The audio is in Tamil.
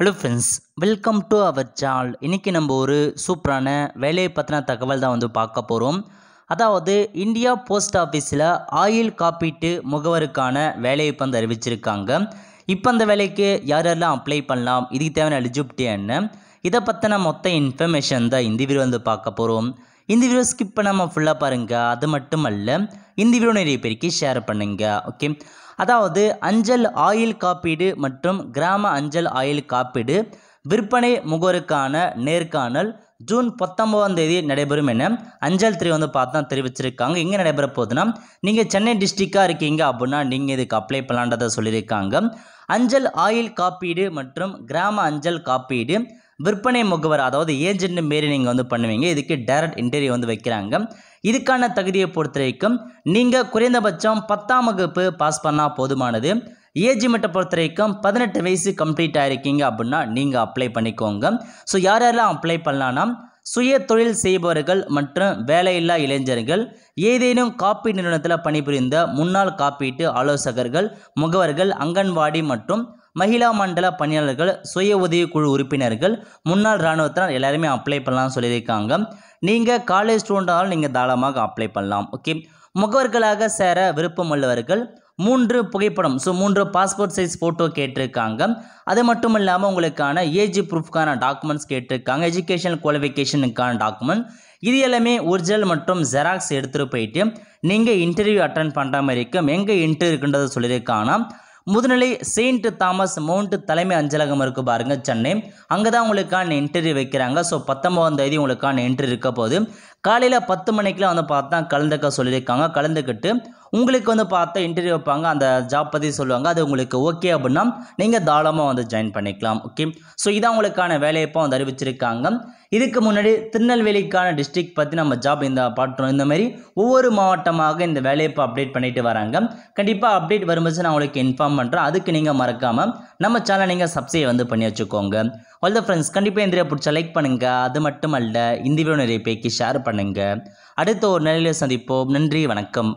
hello friends welcome to our சால் இன்றைக்கி நம்ம ஒரு சூப்பரான வேலையை பற்றின தகவல் தான் வந்து பார்க்க போகிறோம் அதாவது இந்தியா போஸ்ட் ஆஃபீஸில் ஆயில் காப்பீட்டு முகவருக்கான வேலையை வந்து அறிவிச்சிருக்காங்க இப்போ அந்த வேலைக்கு யார் யாரெல்லாம் அப்ளை பண்ணலாம் இதுக்கு தேவையான எலிஜிபிலிட்டி என்ன இதை பற்றின மொத்த இன்ஃபர்மேஷன் தான் இந்த வீடியோ வந்து பார்க்க போகிறோம் இந்த வீடியோ ஸ்கிப் பண்ணாமல் ஃபுல்லாக பாருங்கள் அது மட்டும் அல்ல இந்த வீடியோ நிறைய பேருக்கு ஷேர் பண்ணுங்கள் ஓகே அதாவது அஞ்சல் ஆயில் காப்பீடு மற்றும் கிராம அஞ்சல் ஆயில் காப்பீடு விற்பனை முகவருக்கான நேர்காணல் ஜூன் பத்தொம்பதாம் தேதி நடைபெறும் என அஞ்சல் துறை வந்து பார்த்து தான் தெரிவிச்சிருக்காங்க எங்கே நடைபெற போகுதுன்னா நீங்கள் சென்னை டிஸ்ட்ரிக்டாக இருக்கீங்க அப்படின்னா நீங்கள் இதுக்கு அப்ளை பண்ணலான்றதை சொல்லியிருக்காங்க அஞ்சல் ஆயில் காப்பீடு மற்றும் கிராம அஞ்சல் காப்பீடு விற்பனை முகவர் அதாவது ஏஜென்ட் மாரி நீங்கள் வந்து பண்ணுவீங்க இதுக்கு டைரக்ட் இன்டர்வியூ வந்து வைக்கிறாங்க இதுக்கான தகுதியை பொறுத்த வரைக்கும் நீங்கள் குறைந்தபட்சம் பத்தாம் வகுப்பு பாஸ் பண்ணால் போதுமானது ஏஜ் மட்டை பொறுத்த வரைக்கும் பதினெட்டு வயசு கம்ப்ளீட் ஆகிருக்கீங்க அப்படின்னா நீங்கள் அப்ளை பண்ணிக்கோங்க ஸோ யார் யாரெல்லாம் அப்ளை பண்ணலான்னா சுய தொழில் செய்பவர்கள் மற்றும் வேலையில்லா இளைஞர்கள் ஏதேனும் காப்பீடு நிறுவனத்தில் பணிபுரிந்த முன்னாள் காப்பீட்டு ஆலோசகர்கள் முகவர்கள் அங்கன்வாடி மற்றும் மகிழா மண்டல பணியாளர்கள் சுய உதவிக்குழு உறுப்பினர்கள் முன்னாள் இராணுவத்தினர் எல்லாருமே அப்ளை பண்ணலாம்னு சொல்லியிருக்காங்க நீங்கள் காலேஜ் ஸ்டூடெண்டாலும் நீங்கள் தாராளமாக அப்ளை பண்ணலாம் ஓகே முகவர்களாக சேர விருப்பம் உள்ளவர்கள் மூன்று புகைப்படம் ஸோ மூன்று பாஸ்போர்ட் சைஸ் ஃபோட்டோ கேட்டிருக்காங்க அது மட்டும் இல்லாமல் உங்களுக்கான ஏஜ் ப்ரூஃப்க்கான டாக்குமெண்ட்ஸ் கேட்டிருக்காங்க எஜுகேஷன் குவாலிஃபிகேஷனுக்கான டாக்குமெண்ட் இது எல்லாமே ஒரிஜினல் மற்றும் ஜெராக்ஸ் எடுத்துகிட்டு போயிட்டு நீங்கள் இன்டர்வியூ அட்டன் பண்ணுற மாதிரி இருக்கும் எங்கே இன்டர்வியூ இருக்குன்றதை சொல்லியிருக்காங்கன்னா முதுநிலை செயின்ட் தாமஸ் மவுண்ட் தலைமை அஞ்சலகம் இருக்கு பாருங்கள் சென்னை அங்கே தான் உங்களுக்கான இன்டர்வியூ வைக்கிறாங்க ஸோ பத்தொம்பதாம் தேதி உங்களுக்கான இன்டர்வியூ இருக்க போது காலையில் பத்து மணிக்கெலாம் வந்து பார்த்தா கலந்துக்க சொல்லியிருக்காங்க கலந்துக்கிட்டு உங்களுக்கு வந்து பார்த்தா இன்டர்வியூ வைப்பாங்க அந்த ஜாப் பற்றி சொல்லுவாங்க அது உங்களுக்கு ஓகே அப்படின்னா நீங்கள் தாராளமாக வந்து ஜாயின் பண்ணிக்கலாம் ஓகே ஸோ இதான் உங்களுக்கான வேலையப்போ வந்து அறிவிச்சிருக்காங்க இதுக்கு முன்னாடி திருநெல்வேலிக்கான டிஸ்ட்ரிக்ட் பற்றி நம்ம ஜாப் இந்த பாட்டுறோம் இந்த மாதிரி ஒவ்வொரு மாவட்டமாக இந்த வேலையப்போ அப்டேட் பண்ணிட்டு வராங்க கண்டிப்பாக அப்டேட் வரும்போது நான் உங்களுக்கு இன்ஃபார்ம் பண்ணுறேன் அதுக்கு நீங்கள் மறக்காமல் நம்ம சேனலை நீங்கள் சப்ஸ்கிரைப் வந்து பண்ணி வச்சுக்கோங்க ஆல் த ஃப்ரெண்ட்ஸ் கண்டிப்பாக இந்திரியா பிடிச்ச லைக் பண்ணுங்கள் அது மட்டும் அல்ல இந்த வீடியோ நிறைய பேக்கி ஷேர் பண்ணுங்கள் அடுத்த ஒரு நிலையில் சந்திப்போம் நன்றி வணக்கம்